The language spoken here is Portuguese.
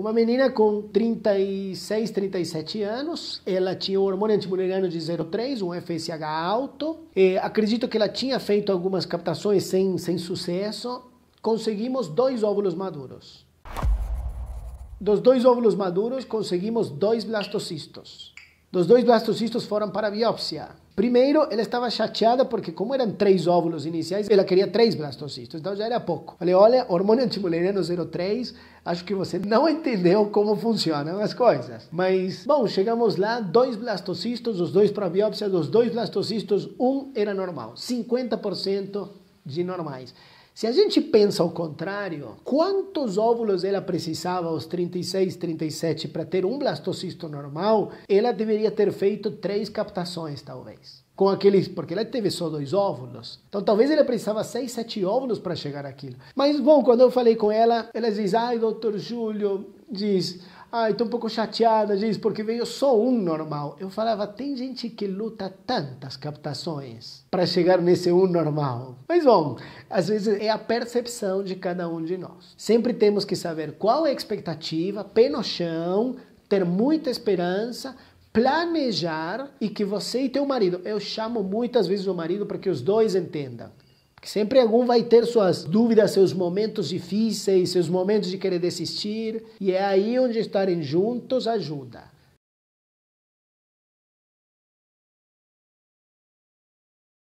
Uma menina com 36, 37 anos, ela tinha um hormônio antimuleriano de 0,3, um FSH alto. E acredito que ela tinha feito algumas captações sem, sem sucesso. Conseguimos dois óvulos maduros. Dos dois óvulos maduros, conseguimos dois blastocistos. Dos dois blastocistos foram para biópsia. Primeiro, ela estava chateada porque, como eram três óvulos iniciais, ela queria três blastocistos, então já era pouco. Falei, olha, hormônio antimuleriano 03, acho que você não entendeu como funcionam as coisas. Mas, bom, chegamos lá, dois blastocistos, os dois para biópsia, dos dois blastocistos, um era normal, 50% de normais. Se a gente pensa ao contrário, quantos óvulos ela precisava aos 36, 37 para ter um blastocisto normal, ela deveria ter feito três captações, talvez. Com aqueles, porque ela teve só dois óvulos. Então talvez ela precisava seis, sete óvulos para chegar aquilo. Mas bom, quando eu falei com ela, ela diz: ai, doutor Júlio, diz Ai, tô um pouco chateada diz, porque veio só um normal. Eu falava, tem gente que luta tantas captações para chegar nesse um normal. Mas bom, às vezes é a percepção de cada um de nós. Sempre temos que saber qual é a expectativa, pé no chão, ter muita esperança, planejar e que você e teu marido, eu chamo muitas vezes o marido para que os dois entendam. Que sempre algum vai ter suas dúvidas, seus momentos difíceis, seus momentos de querer desistir, e é aí onde estarem juntos ajuda.